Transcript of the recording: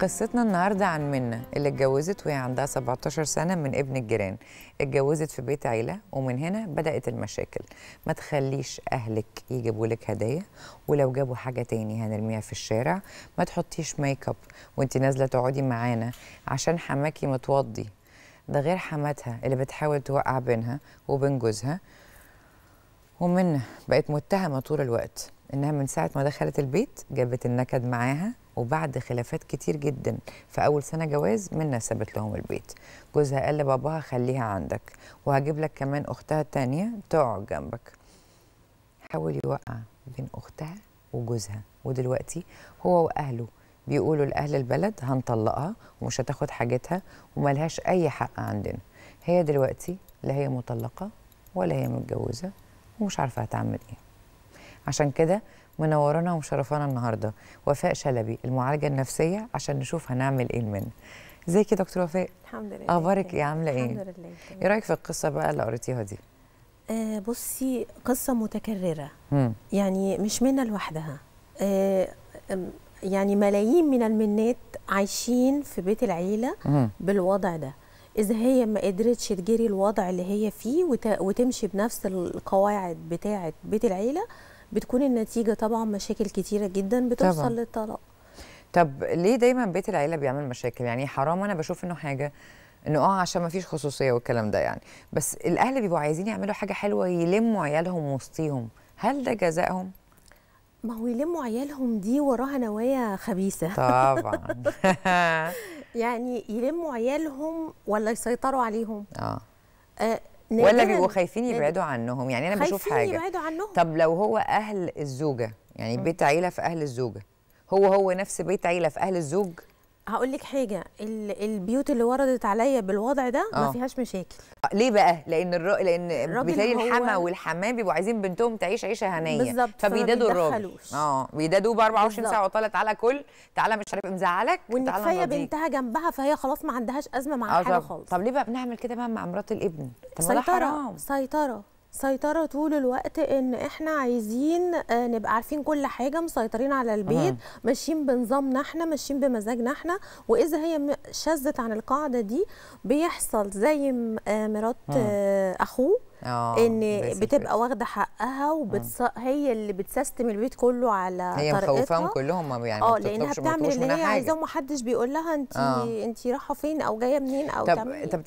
قصتنا النهارده عن منا اللي اتجوزت وهي عندها 17 سنه من ابن الجيران اتجوزت في بيت عيله ومن هنا بدات المشاكل ما تخليش اهلك يجيبوا لك هدايا ولو جابوا حاجه تاني هنرميها في الشارع ما تحطيش ميك اب وانت نازله تقعدي معانا عشان حماكي متوضي ده غير حماتها اللي بتحاول توقع بينها وبين جوزها ومنا بقت متهمه طول الوقت انها من ساعه ما دخلت البيت جابت النكد معاها وبعد خلافات كتير جدا في أول سنة جواز منا سابت لهم البيت جوزها قال لباباها خليها عندك وهجيب لك كمان أختها التانية تقعد جنبك حاول يوقع بين أختها وجوزها ودلوقتي هو وأهله بيقولوا لأهل البلد هنطلقها ومش هتاخد حاجتها وملهاش أي حق عندنا هي دلوقتي لا هي مطلقة ولا هي متجوزة ومش عارفة هتعمل إيه عشان كده منورانا ومشرفانا النهارده وفاء شلبي المعالجه النفسيه عشان نشوف هنعمل ايه من ازيك يا دكتور وفاء الحمد لله اخبارك ايه عامله ايه الحمد لله ايه رايك في القصه بقى اللي قريتيها دي آه بصي قصه متكرره مم. يعني مش منا لوحدها آه يعني ملايين من المنات عايشين في بيت العيله مم. بالوضع ده اذا هي ما قدرتش تجري الوضع اللي هي فيه وتمشي بنفس القواعد بتاعه بيت العيله بتكون النتيجه طبعا مشاكل كتيره جدا بتوصل طبعًا. للطلاق طب ليه دايما بيت العيله بيعمل مشاكل يعني حرام انا بشوف انه حاجه انه اه عشان ما فيش خصوصيه والكلام ده يعني بس الاهل بيبقوا عايزين يعملوا حاجه حلوه يلموا عيالهم وسطيهم هل ده جزائهم ما هو يلموا عيالهم دي وراها نوايا خبيثه طبعا يعني يلموا عيالهم ولا يسيطروا عليهم اه, آه ولا بيبقوا خايفين يبعدوا عنهم يعني انا بشوف حاجه يبعدوا عنهم طب لو هو اهل الزوجه يعني بيت عيله في اهل الزوجه هو هو نفس بيت عيله في اهل الزوج هقول لك حاجه البيوت اللي وردت عليا بالوضع ده ما آه. فيهاش مشاكل آه، ليه بقى لان الر... لان بالتالي الحما والحماه بيبقوا عايزين بنتهم تعيش عيشه هنيه بالظبط فبيدادوا الراجل اه بيدادوا ب 24 ساعه وطالع تعالى كل تعالى مش عارف إيه. مزعلك تعالى كفايه بنتها جنبها فهي خلاص ما عندهاش ازمه مع آه، حاجه خالص طب ليه بقى بنعمل كده بقى مع مرات الابن سيطره سيطره سيطرة طول الوقت ان احنا عايزين آه، نبقى عارفين كل حاجة مسيطرين على البيت آه. ماشيين بنظامنا احنا ماشيين بمزاجنا احنا واذا هي شذت عن القاعدة دي بيحصل زي آه، مرات آه. اخوه آه. ان بتبقى واخده حقها وبتص... آه. هي اللي بتسستم البيت كله على هي مخوفاهم كلهم يعني اه لانها بتعمل اللي هي عايزاه ومحدش بيقول لها انت آه. انت رايحه فين او جايه منين او طب إيه. طب